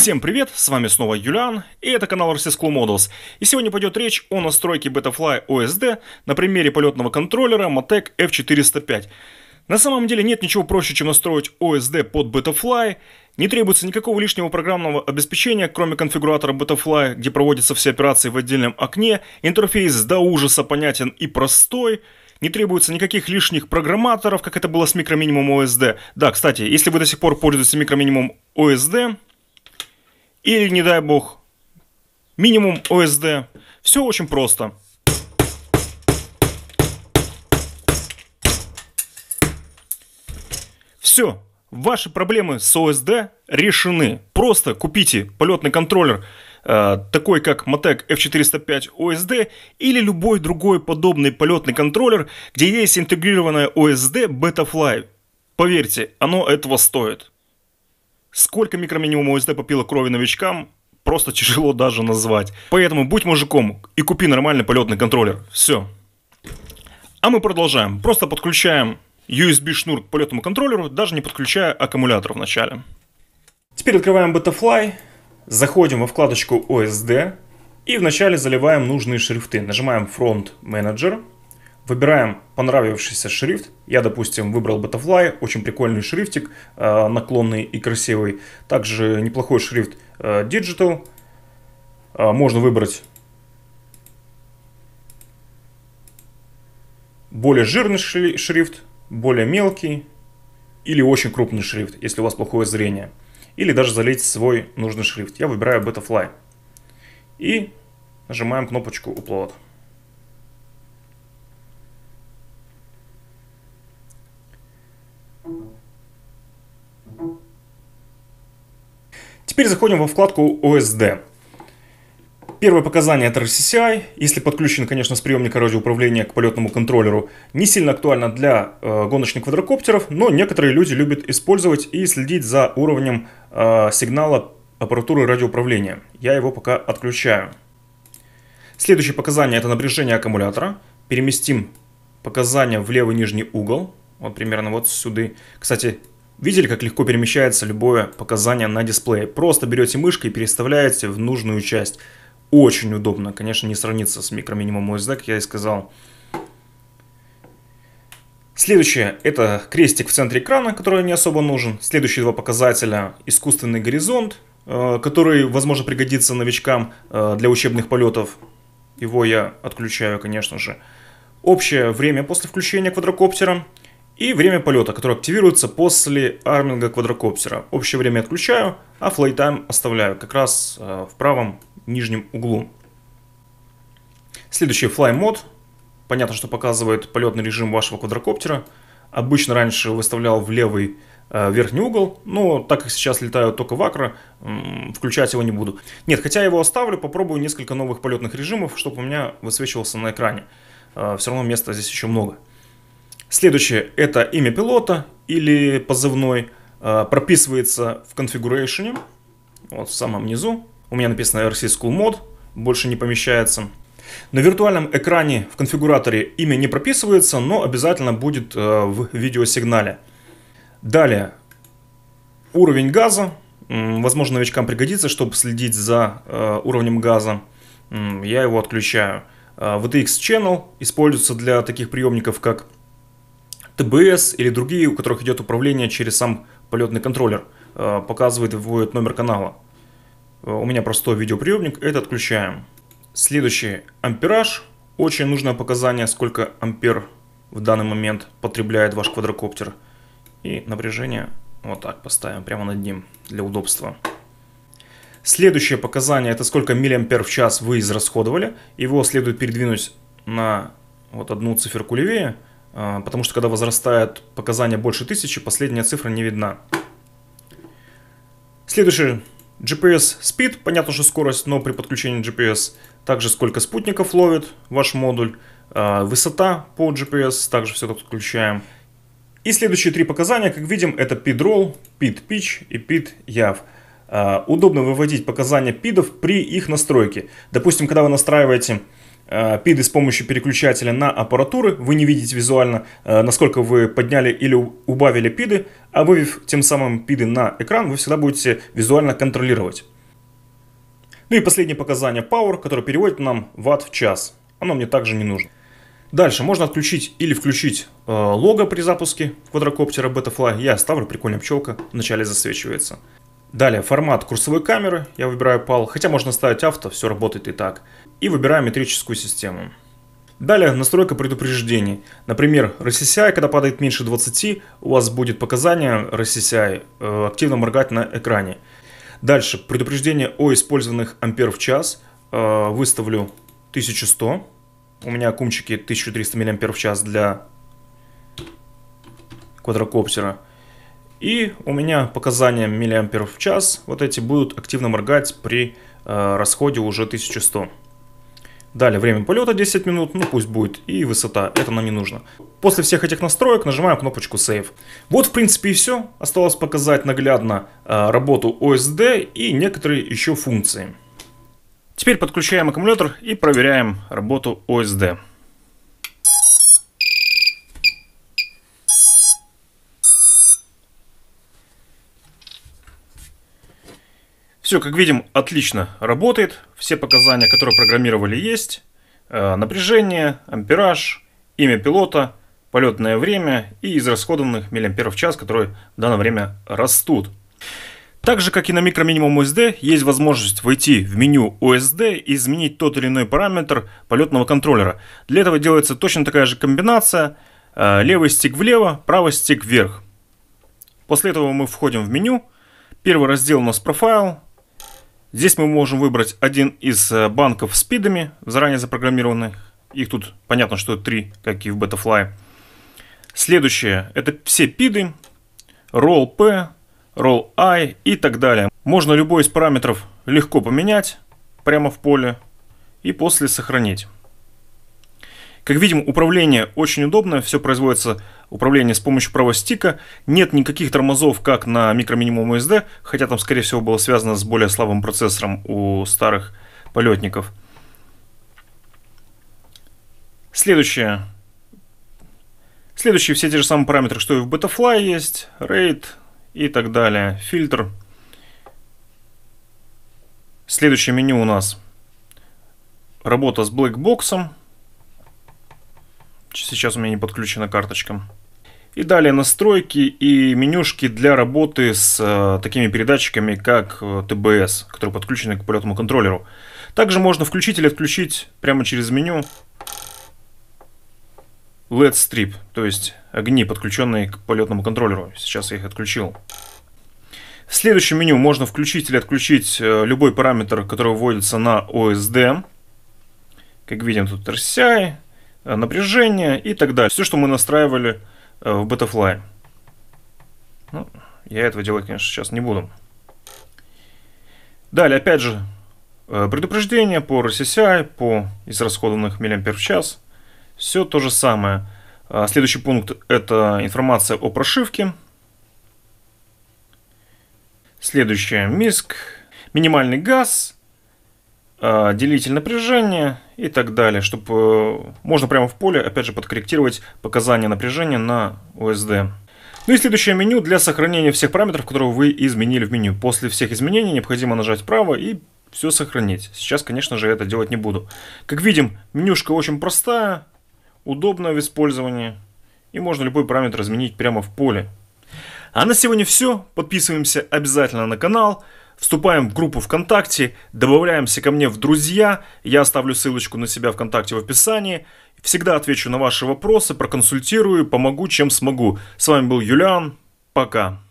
Всем привет, с вами снова Юлиан, и это канал Rossisco Models. И сегодня пойдет речь о настройке Betafly OSD на примере полетного контроллера Motec F405. На самом деле нет ничего проще, чем настроить OSD под Betafly. Не требуется никакого лишнего программного обеспечения, кроме конфигуратора Betafly, где проводятся все операции в отдельном окне. Интерфейс до ужаса понятен и простой. Не требуется никаких лишних программаторов, как это было с микроминимум OSD. Да, кстати, если вы до сих пор пользуетесь микроминимум OSD, или, не дай бог, минимум OSD, Все очень просто. Все, ваши проблемы с OSD решены. Просто купите полетный контроллер, э, такой как Motec F405 OSD или любой другой подобный полетный контроллер, где есть интегрированная OSD Betafly. Поверьте, оно этого стоит. Сколько микроминимума ОСД попило крови новичкам, просто тяжело даже назвать. Поэтому будь мужиком и купи нормальный полетный контроллер. Все. А мы продолжаем. Просто подключаем USB-шнур к полетному контроллеру, даже не подключая аккумулятор вначале. Теперь открываем Betafly, заходим во вкладочку OSD и вначале заливаем нужные шрифты. Нажимаем Front Manager, Выбираем понравившийся шрифт. Я, допустим, выбрал Butterfly, очень прикольный шрифтик, э, наклонный и красивый. Также неплохой шрифт э, Digital. Э, можно выбрать более жирный шрифт, более мелкий или очень крупный шрифт, если у вас плохое зрение. Или даже залить свой нужный шрифт. Я выбираю Betafly. И нажимаем кнопочку Upload. Теперь заходим во вкладку OSD. Первое показание это RCCI. Если подключен, конечно, с приемника радиоуправления к полетному контроллеру, не сильно актуально для э, гоночных квадрокоптеров, но некоторые люди любят использовать и следить за уровнем э, сигнала аппаратуры радиоуправления. Я его пока отключаю. Следующее показание это напряжение аккумулятора. Переместим показания в левый нижний угол. Вот примерно вот сюда. Кстати, Видели, как легко перемещается любое показание на дисплее? Просто берете мышкой и переставляете в нужную часть. Очень удобно. Конечно, не сравнится с микроминимум OSD, как я и сказал. Следующее – это крестик в центре экрана, который не особо нужен. Следующие два показателя – искусственный горизонт, э, который, возможно, пригодится новичкам э, для учебных полетов. Его я отключаю, конечно же. Общее время после включения квадрокоптера – и время полета, которое активируется после арминга квадрокоптера. Общее время отключаю, а flight time оставляю как раз э, в правом нижнем углу. Следующий fly mode. Понятно, что показывает полетный режим вашего квадрокоптера. Обычно раньше выставлял в левый э, верхний угол, но так как сейчас летаю только в акро, включать его не буду. Нет, хотя я его оставлю, попробую несколько новых полетных режимов, чтобы у меня высвечивался на экране. Э, Все равно места здесь еще много. Следующее – это имя пилота или позывной. Э, прописывается в конфигурейшене, вот в самом низу. У меня написано RC School Mod, больше не помещается. На виртуальном экране в конфигураторе имя не прописывается, но обязательно будет э, в видеосигнале. Далее, уровень газа. Возможно, новичкам пригодится, чтобы следить за э, уровнем газа. Я его отключаю. VTX Channel используется для таких приемников, как ТБС или другие, у которых идет управление через сам полетный контроллер, э, показывает и вводит номер канала. Э, у меня простой видеоприемник, это отключаем. Следующий ампераж. Очень нужное показание, сколько ампер в данный момент потребляет ваш квадрокоптер. И напряжение вот так поставим прямо над ним для удобства. Следующее показание это сколько миллиампер в час вы израсходовали. Его следует передвинуть на вот одну циферку левее. А, потому что когда возрастают показания больше тысячи, последняя цифра не видна. Следующий GPS Speed, понятно, что скорость, но при подключении GPS также сколько спутников ловит ваш модуль, а, высота по GPS, также все это подключаем. И следующие три показания, как видим, это PID-ROLL, PID-PITCH и PID-YAV. А, удобно выводить показания pid при их настройке. Допустим, когда вы настраиваете Э, пиды с помощью переключателя на аппаратуры. Вы не видите визуально, э, насколько вы подняли или убавили пиды, а вывев тем самым пиды на экран, вы всегда будете визуально контролировать. Ну и последнее показание Power, которое переводит нам ватт в час. Оно мне также не нужно. Дальше можно отключить или включить э, лого при запуске квадрокоптера Betafly. Я ставлю, прикольная пчелка, вначале засвечивается. Далее формат курсовой камеры, я выбираю PAL, хотя можно ставить авто, все работает и так. И выбираю метрическую систему. Далее настройка предупреждений. Например, RCCI, когда падает меньше 20, у вас будет показание RCCI э, активно моргать на экране. Дальше предупреждение о использованных ампер в час. Э, выставлю 1100. У меня кумчики 1300 в час для квадрокоптера. И у меня показания миллиамперов в час, вот эти будут активно моргать при э, расходе уже 1100. Далее время полета 10 минут, ну пусть будет, и высота, это нам не нужно. После всех этих настроек нажимаем кнопочку Save. Вот в принципе и все, осталось показать наглядно э, работу OSD и некоторые еще функции. Теперь подключаем аккумулятор и проверяем работу OSD. Все, как видим, отлично работает. Все показания, которые программировали, есть. Э, напряжение, ампераж, имя пилота, полетное время и израсходованных миллиамперов в час, которые в данное время растут. Так же, как и на микроминимум USD, есть возможность войти в меню USD и изменить тот или иной параметр полетного контроллера. Для этого делается точно такая же комбинация. Э, левый стик влево, правый стик вверх. После этого мы входим в меню. Первый раздел у нас профайл. Здесь мы можем выбрать один из э, банков с пидами, заранее запрограммированных. Их тут понятно, что три, как и в Betafly. Следующее – это все пиды, roll p, roll i и так далее. Можно любой из параметров легко поменять прямо в поле и после сохранить. Как видим, управление очень удобное, все производится управление с помощью правого стика. Нет никаких тормозов, как на микроминимум SD, хотя там, скорее всего, было связано с более слабым процессором у старых полетников. Следующее. Следующие все те же самые параметры, что и в Betafly есть, RAID и так далее, фильтр. Следующее меню у нас работа с блэкбоксом. Сейчас у меня не подключена карточка. И далее настройки и менюшки для работы с э, такими передатчиками, как э, ТБС, которые подключены к полетному контроллеру. Также можно включить или отключить прямо через меню LED Strip, то есть огни, подключенные к полетному контроллеру. Сейчас я их отключил. В следующем меню можно включить или отключить э, любой параметр, который вводится на OSD. Как видим, тут RCI, Э, напряжение и так далее. Все, что мы настраивали э, в Betafly. Ну, я этого делать, конечно, сейчас не буду. Далее, опять же, э, предупреждение по RCCI, по израсходованных миллиампер в час. Все то же самое. А следующий пункт – это информация о прошивке. Следующее – миск минимальный газ – Э, делитель напряжения и так далее, чтобы э, можно прямо в поле, опять же, подкорректировать показания напряжения на OSD. Ну и следующее меню для сохранения всех параметров, которые вы изменили в меню. После всех изменений необходимо нажать вправо и все сохранить. Сейчас, конечно же, это делать не буду. Как видим, менюшка очень простая, удобная в использовании. И можно любой параметр изменить прямо в поле. А на сегодня все. Подписываемся обязательно на канал. Вступаем в группу ВКонтакте, добавляемся ко мне в друзья. Я оставлю ссылочку на себя ВКонтакте в описании. Всегда отвечу на ваши вопросы, проконсультирую, помогу, чем смогу. С вами был Юлиан. Пока.